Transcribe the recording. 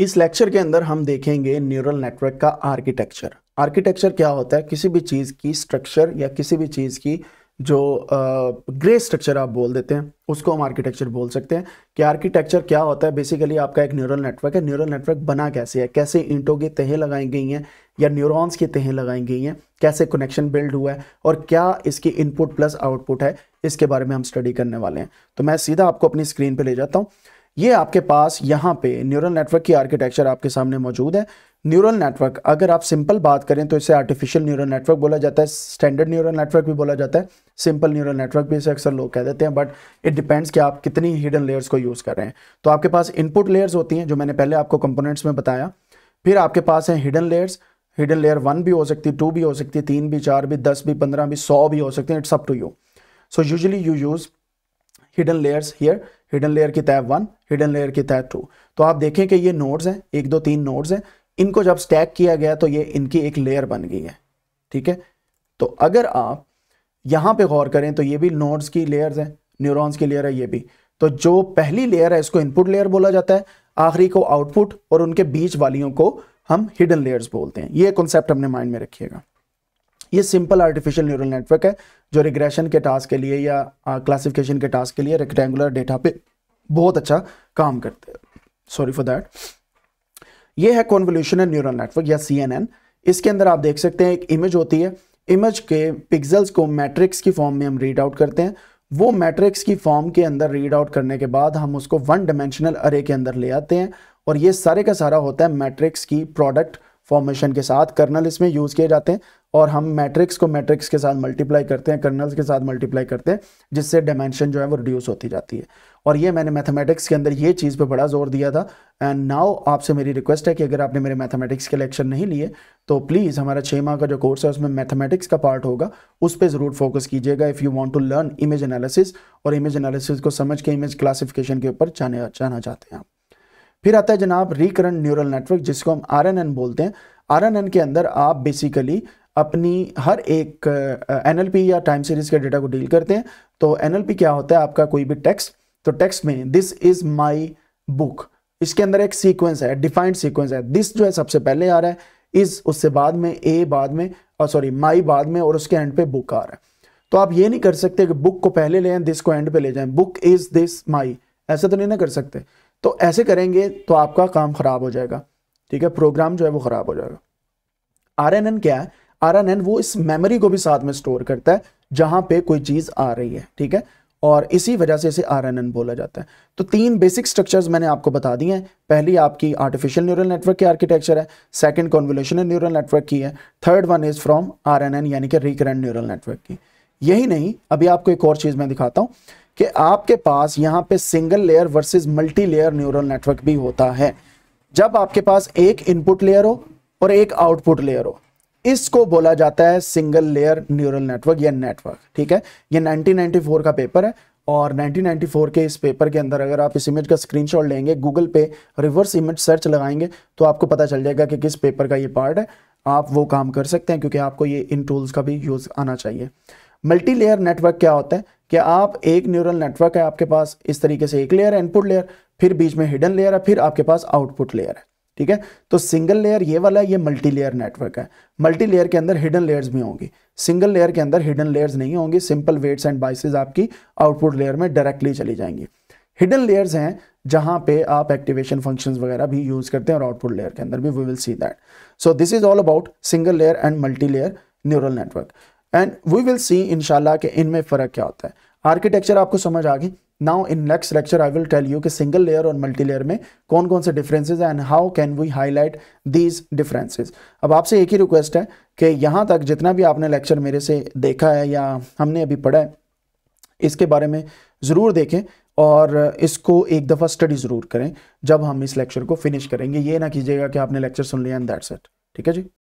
इस लेक्चर के अंदर हम देखेंगे न्यूरल नेटवर्क का आर्किटेक्चर आर्किटेक्चर क्या होता है किसी भी चीज़ की स्ट्रक्चर या किसी भी चीज़ की जो ग्रे uh, स्ट्रक्चर आप बोल देते हैं उसको हम आर्किटेक्चर बोल सकते हैं कि आर्किटेक्चर क्या होता है बेसिकली आपका एक न्यूरल नेटवर्क है न्यूरल नेटवर्क बना कैसे है कैसे ईंटों की तहें लगाई गई हैं या न्यूरॉन्स की तहें लगाई गई हैं कैसे कनेक्शन बिल्ड हुआ है और क्या इसकी इनपुट प्लस आउटपुट है इसके बारे में हम स्टडी करने वाले हैं तो मैं सीधा आपको अपनी स्क्रीन पर ले जाता हूँ ये आपके पास यहाँ पे न्यूरल नेटवर्क की आर्किटेक्चर आपके सामने मौजूद है न्यूरल नेटवर्क अगर आप सिंपल बात करें तो इसे आर्टिफिशियल न्यूरल नेटवर्क बोला जाता है स्टैंडर्ड न्यूरल नेटवर्क भी बोला जाता है सिंपल न्यूरल नेटवर्क भी इसे अक्सर लोग कह देते हैं बट इट डिपेंड्स कि आप कितनी हिडन लेयर्स को यूज़ कर रहे हैं तो आपके पास इनपुट लेयर्स होती हैं जो मैंने पहले आपको कंपोनेंट्स में बताया फिर आपके पास हैं hidden layers hidden layer one भी हो सकती है टू भी हो सकती है तीन भी चार भी दस भी पंद्रह भी सौ भी हो सकते हैं it's up to you so usually you use hidden layers here hidden layer की टैब वन हिडन लेयर की टैब टू तो आप देखें कि ये नोड्स हैं एक दो तीन नोड्स हैं इनको जब स्टैक किया गया तो ये इनकी एक लेयर बन गई है ठीक है तो अगर आप यहाँ पे गौर करें तो ये भी नोड्स की लेयर्स हैं न्यूरॉन्स की लेयर है ये भी तो जो पहली लेयर है इसको इनपुट लेयर बोला जाता है आखिरी को आउटपुट और उनके बीच वालियों को हम हिडन लेयर्स बोलते हैं ये कॉन्सेप्ट अपने माइंड में रखिएगा ये सिंपल आर्टिफिशियल न्यूरल नेटवर्क है जो रिग्रेशन के टास्क के लिए या क्लासिफिकेशन uh, के टास्क के लिए रेक्टेंगुलर डेटा पे बहुत अच्छा काम करते हैं सॉरी फॉर दैट ये है कॉन्वोल्यूशनल न्यूरल नेटवर्क या सी इसके अंदर आप देख सकते हैं एक इमेज होती है इमेज के पिक्सल्स को मैट्रिक्स की फॉर्म में हम रीड आउट करते हैं वो मैट्रिक्स की फॉर्म के अंदर रीड आउट करने के बाद हम उसको वन डायमेंशनल अरे के अंदर ले आते हैं और ये सारे का सारा होता है मैट्रिक्स की प्रोडक्ट फॉर्मेशन के साथ कर्नल इसमें यूज़ किए जाते हैं और हम मैट्रिक्स को मैट्रिक्स के साथ मल्टीप्लाई करते हैं कर्नल्स के साथ मल्टीप्लाई करते हैं जिससे डायमेंशन जो है वो रिड्यूस होती जाती है और ये मैंने मैथमेटिक्स के अंदर ये चीज़ पे बड़ा जोर दिया था एंड नाउ आपसे मेरी रिक्वेस्ट है कि अगर आपने मेरे मैथमेटिक्स के लेक्चर नहीं लिए तो प्लीज़ हमारा छः माह का जो कोर्स है उसमें मैथमेटिक्स का पार्ट होगा उस पर ज़रूर फोकस कीजिएगा if you want to learn image analysis और इमेज एनालिसिस को समझ के इमेज क्लासिफिकेशन के ऊपर जाने जाना चाहते हैं आप फिर आता है जनाब रिकरेंट न्यूरल नेटवर्क जिसको हम आर बोलते हैं आर के अंदर आप बेसिकली अपनी हर एक एन या टाइम सीरीज के डेटा को डील करते हैं तो एन क्या होता है आपका कोई भी टेक्स्ट तो टेक्स्ट में दिस इज़ माई बुक इसके अंदर एक सीक्वेंस है डिफाइंड सीक्वेंस है दिस जो है सबसे पहले आ रहा है इज उससे बाद में ए बाद में और सॉरी माई बाद में और उसके एंड पे बुक आ रहा है तो आप ये नहीं कर सकते कि बुक को पहले ले जाए दिस को एंड पे ले जाए बुक इज दिस माई ऐसा तो नहीं ना कर सकते तो ऐसे करेंगे तो आपका काम ख़राब हो जाएगा ठीक है प्रोग्राम जो है वो ख़राब हो जाएगा आर एन एन क्या है आर एन एन वो इस मेमोरी को भी साथ में स्टोर करता है जहां पे कोई चीज़ आ रही है ठीक है और इसी वजह से इसे आर एन एन बोला जाता है तो तीन बेसिक स्ट्रक्चर्स मैंने आपको बता दिए हैं पहली आपकी आर्टिफिशियल न्यूरल नेटवर्क की आर्किटेक्चर है सेकंड कॉन्वोल्यूशनल न्यूरल नेटवर्क की है third one is from R N N यानी कि रिकरेंट न्यूरल नेटवर्क की यही नहीं अभी आपको एक और चीज़ मैं दिखाता हूँ कि आपके पास यहाँ पे single layer versus multi layer neural network भी होता है जब आपके पास एक इनपुट लेयर हो और एक आउटपुट लेयर हो इसको बोला जाता है सिंगल लेयर न्यूरल नेटवर्क या नेटवर्क ठीक है ये 1994 का पेपर है और 1994 के इस पेपर के अंदर अगर आप इस इमेज का स्क्रीनशॉट लेंगे गूगल पे रिवर्स इमेज सर्च लगाएंगे तो आपको पता चल जाएगा कि किस पेपर का ये पार्ट है आप वो काम कर सकते हैं क्योंकि आपको ये इन टूल्स का भी यूज़ आना चाहिए मल्टी लेयर नेटवर्क क्या होता है कि आप एक न्यूरल नेटवर्क है आपके पास इस तरीके से एक लेयर है इनपुट लेयर फिर बीच में हिडन लेयर है फिर आपके पास आउटपुट लेयर है ठीक है तो सिंगल लेयर ये वाला ये मल्टी लेयर नेटवर्क है मल्टी लेयर के अंदर हिडन लेयर्स भी होंगी सिंगल लेयर के अंदर हिडन लेयर्स नहीं होंगी सिंपल वेट्स एंड बाइसेज आपकी आउटपुट लेयर में डायरेक्टली चली जाएंगी हिडन लेयर्स हैं जहां पे आप एक्टिवेशन फंक्शंस वगैरह भी यूज करते हैं और आउटपुट लेयर के अंदर भी we will see that so this is all about single layer and multi layer neural network and we will see इनशाला कि इनमें फ़र्क क्या होता है आर्किटेक्चर आपको समझ आ गई now in next lecture I will tell you कि सिंगल लेयर और मल्टी लेयर में कौन कौन से differences and how can we highlight these differences अब आपसे एक ही रिक्वेस्ट है कि यहाँ तक जितना भी आपने लेक्चर मेरे से देखा है या हमने अभी पढ़ा है इसके बारे में ज़रूर देखें और इसको एक दफ़ा स्टडी ज़रूर करें जब हम इस लेक्चर को फिनिश करेंगे ये ना कीजिएगा कि आपने लेक्चर सुन लिया एंड दैट्स इट ठीक है जी